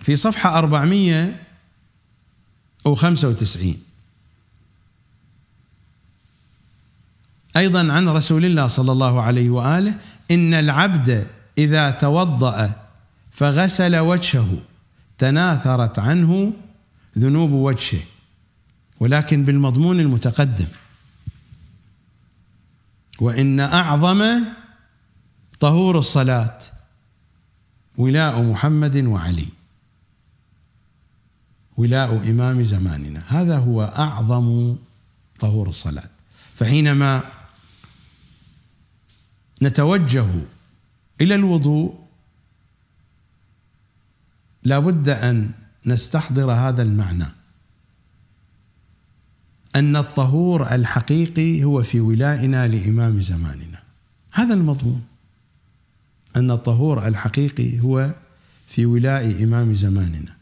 في صفحة 495 أيضا عن رسول الله صلى الله عليه وآله إن العبد إذا توضأ فغسل وجهه تناثرت عنه ذنوب وجهه ولكن بالمضمون المتقدم وإن أعظم طهور الصلاة ولاء محمد وعلي ولاء إمام زماننا هذا هو أعظم طهور الصلاة فحينما نتوجه إلى الوضوء لا بد أن نستحضر هذا المعنى أن الطهور الحقيقي هو في ولائنا لإمام زماننا هذا المضمون أن الطهور الحقيقي هو في ولاء إمام زماننا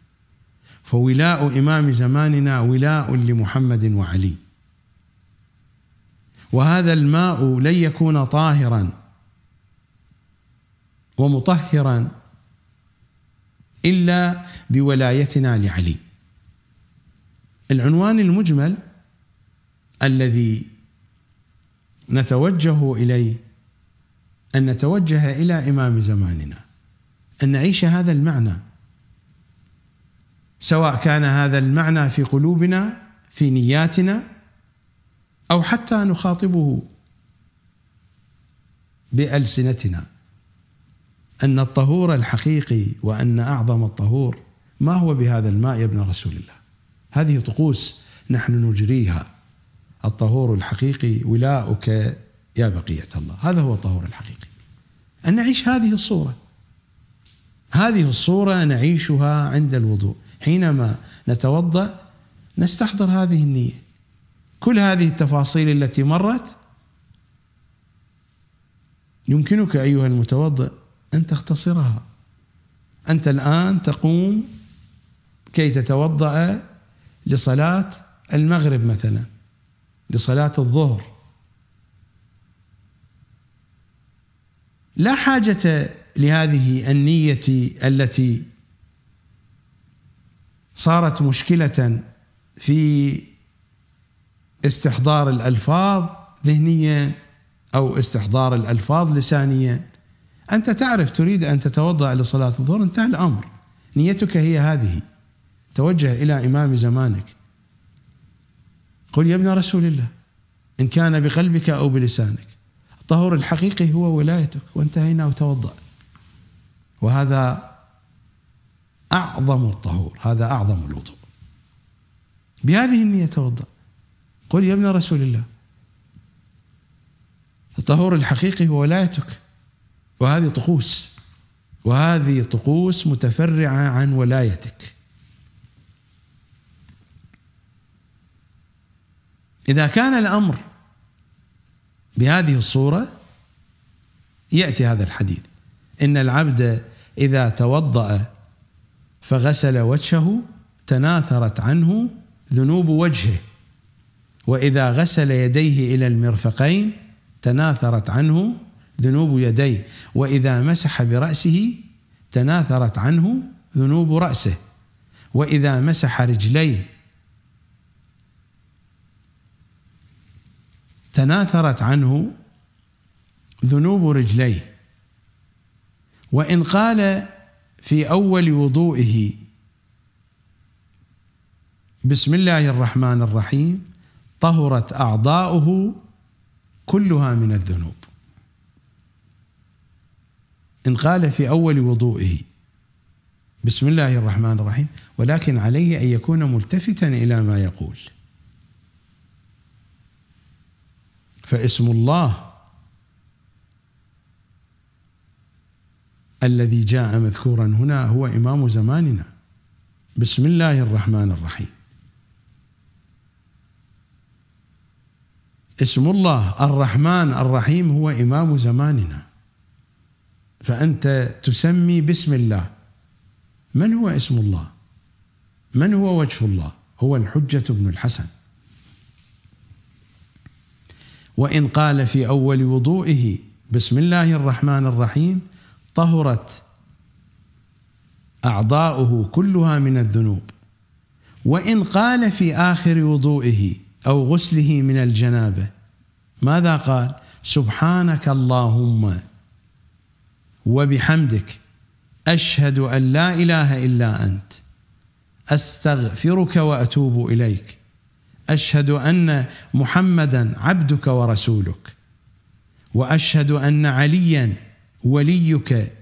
فولاء إمام زماننا ولاء لمحمد وعلي وهذا الماء لن يكون طاهرا ومطهرا إلا بولايتنا لعلي العنوان المجمل الذي نتوجه اليه ان نتوجه الى امام زماننا ان نعيش هذا المعنى سواء كان هذا المعنى في قلوبنا في نياتنا او حتى نخاطبه بالسنتنا ان الطهور الحقيقي وان اعظم الطهور ما هو بهذا الماء يا ابن رسول الله هذه طقوس نحن نجريها الطهور الحقيقي ولاؤك يا بقيه الله هذا هو الطهور الحقيقي ان نعيش هذه الصوره هذه الصوره نعيشها عند الوضوء حينما نتوضا نستحضر هذه النيه كل هذه التفاصيل التي مرت يمكنك ايها المتوضا ان تختصرها انت الان تقوم كي تتوضا لصلاه المغرب مثلا لصلاه الظهر لا حاجه لهذه النيه التي صارت مشكلة في استحضار الألفاظ ذهنيا أو استحضار الألفاظ لسانيا أنت تعرف تريد أن تتوضأ لصلاة الظهر انتهى الأمر نيتك هي هذه توجه إلى إمام زمانك قل يا ابن رسول الله إن كان بقلبك أو بلسانك الطهور الحقيقي هو ولايتك وانتهينا وتوضأ وهذا أعظم الطهور هذا أعظم الوضوء بهذه النية توضأ قل يا ابن رسول الله الطهور الحقيقي هو ولايتك وهذه طقوس وهذه طقوس متفرعة عن ولايتك إذا كان الأمر بهذه الصورة يأتي هذا الحديث إن العبد إذا توضأ فغسل وجهه تناثرت عنه ذنوب وجهه واذا غسل يديه الى المرفقين تناثرت عنه ذنوب يديه واذا مسح براسه تناثرت عنه ذنوب راسه واذا مسح رجليه تناثرت عنه ذنوب رجليه وان قال في اول وضوئه بسم الله الرحمن الرحيم طهرت اعضاؤه كلها من الذنوب ان قال في اول وضوئه بسم الله الرحمن الرحيم ولكن عليه ان يكون ملتفتا الى ما يقول فاسم الله الذي جاء مذكورا هنا هو إمام زماننا بسم الله الرحمن الرحيم اسم الله الرحمن الرحيم هو إمام زماننا فأنت تسمي بسم الله من هو اسم الله من هو وجه الله هو الحجة بن الحسن وإن قال في أول وضوئه بسم الله الرحمن الرحيم طهرت اعضاؤه كلها من الذنوب وان قال في اخر وضوئه او غسله من الجنابه ماذا قال سبحانك اللهم وبحمدك اشهد ان لا اله الا انت استغفرك واتوب اليك اشهد ان محمدا عبدك ورسولك واشهد ان عليا وليك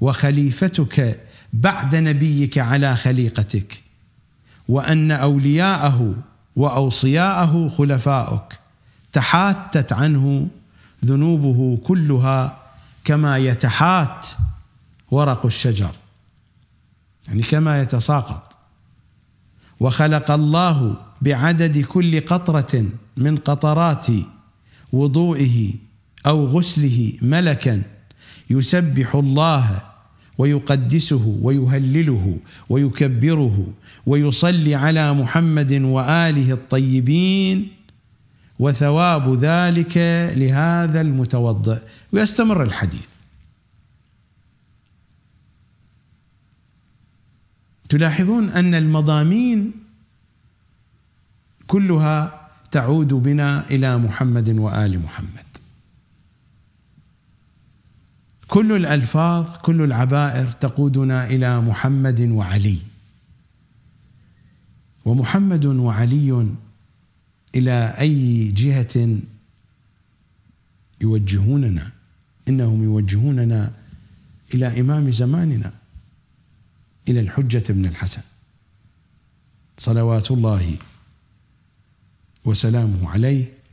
وخليفتك بعد نبيك على خليقتك وان اولياءه واوصياءه خلفاؤك تحاتت عنه ذنوبه كلها كما يتحات ورق الشجر يعني كما يتساقط وخلق الله بعدد كل قطره من قطرات وضوئه او غسله ملكا يسبح الله ويقدسه ويهلله ويكبره ويصلي على محمد واله الطيبين وثواب ذلك لهذا المتوضئ ويستمر الحديث تلاحظون ان المضامين كلها تعود بنا الى محمد وال محمد كل الالفاظ كل العبائر تقودنا الى محمد وعلي ومحمد وعلي الى اي جهه يوجهوننا انهم يوجهوننا الى امام زماننا الى الحجه بن الحسن صلوات الله وسلامه عليه